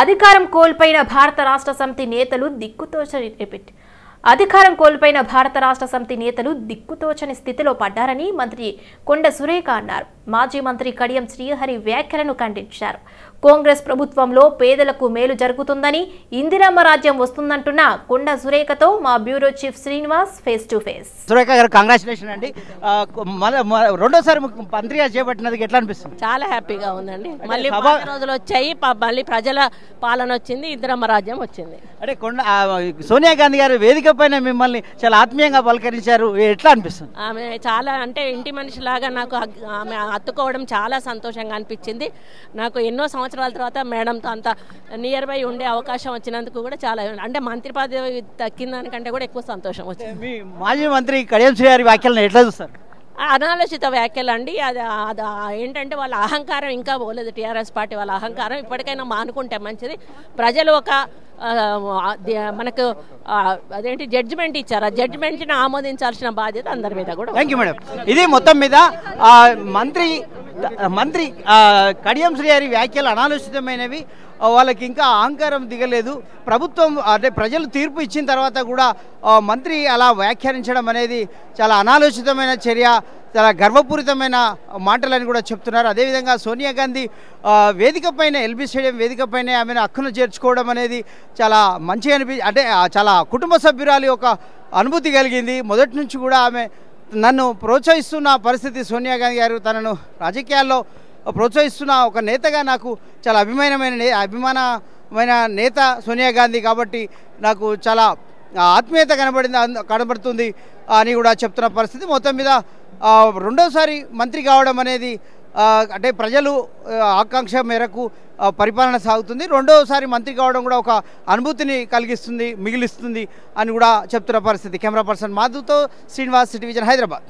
అధికారం కోల్పోయిన భారత రాష్ట్ర సమితి నేతలు దిక్కుతోచని అధికారం కోల్పోయిన భారత రాష్ట్ర సమితి నేతలు దిక్కుతోచని స్థితిలో పడ్డారని మంత్రి కొండ సురేఖ అన్నారు మాజీ మంత్రి కడియం శ్రీహరి వ్యాఖ్యలను ఖండించారు కాంగ్రెస్ ప్రభుత్వంలో పేదలకు మేలు జరుగుతుందని ఇందిరమ్మ రాజ్యం వస్తుందంటున్న కొండ సురేఖతో మా bureau chief Srinivas face to face Surekha గారు కంగ్రాచులేషన్ అండి రెండోసారి మంత్రి చేపట్టినది ఎట్లా అనిపిస్తుంది చాలా హ్యాపీగా ఉందండి మళ్ళీ రోజులు వచ్చాయి మళ్ళీ ప్రజల పాలన వచ్చింది ఇందిరమ్మ రాజ్యం వచ్చింది అంటే కొండ సోనియా గాంధీ గారు వేదిక పైన మిమ్మల్ని చాలా ఆత్మీయంగా పలకరించారు ఎట్లా అనిపిస్తుంది ఆమె చాలా అంటే ఇంటి మనిషి లాగా నాకు ఆమె హత్తుకోవడం చాలా సంతోషంగా అనిపించింది నాకు ఎన్నో సంవత్సరాల తర్వాత మేడంతో అంత నియర్ బై ఉండే అవకాశం వచ్చినందుకు కూడా చాలా అంటే మంత్రి పదవి దక్కిన దానికంటే కూడా ఎక్కువ సంతోషం వచ్చింది మాజీ మంత్రి కడియం శ్రీ గారి వ్యాఖ్యలను ఎట్లా చూస్తారు అనాలోచిత వ్యాఖ్యలు అండి అది అది ఏంటంటే వాళ్ళ అహంకారం ఇంకా పోలేదు టీఆర్ఎస్ పార్టీ వాళ్ళ అహంకారం ఇప్పటికైనా మానుకుంటే మంచిది ప్రజలు ఒక మనకు అదేంటి జడ్జిమెంట్ ఇచ్చారు ఆ జడ్జిమెంట్ని ఆమోదించాల్సిన బాధ్యత అందరి మీద కూడా థ్యాంక్ యూ మేడం ఇది మొత్తం మీద మంత్రి మంత్రి కడియం శ్రీ గారి వ్యాఖ్యలు అనాలోచితమైనవి వాళ్ళకి ఇంకా అహంకారం దిగలేదు ప్రభుత్వం అంటే ప్రజలు తీర్పు ఇచ్చిన తర్వాత కూడా మంత్రి అలా వ్యాఖ్యానించడం అనేది చాలా అనాలోచితమైన చర్య చాలా గర్వపూరితమైన మాటలని కూడా చెప్తున్నారు అదేవిధంగా సోనియా గాంధీ వేదిక పైన ఎల్బీ స్టేడియం వేదిక పైన ఆమెను హక్కును చేర్చుకోవడం అనేది చాలా మంచి అనిపి అంటే చాలా కుటుంబ సభ్యురాలి ఒక అనుభూతి కలిగింది మొదటి నుంచి కూడా ఆమె నన్ను ప్రోత్సహిస్తున్న పరిస్థితి సోనియా గాంధీ గారు తనను రాజకీయాల్లో ప్రోత్సహిస్తున్న ఒక నేతగా నాకు చాలా అభిమానమైన అభిమానమైన నేత సోనియా గాంధీ కాబట్టి నాకు చాలా ఆత్మీయత కనబడింది కనబడుతుంది అని కూడా చెప్తున్న పరిస్థితి మొత్తం మీద రెండోసారి మంత్రి కావడం అనేది అంటే ప్రజలు ఆకాంక్ష మేరకు పరిపాలన సాగుతుంది రెండోసారి మంత్రి కావడం కూడా ఒక అనుభూతిని కలిగిస్తుంది మిగిలిస్తుంది అని కూడా చెప్తున్న పరిస్థితి కెమెరా పర్సన్ మాధుతో శ్రీనివాస్ సిటివిజన్ హైదరాబాద్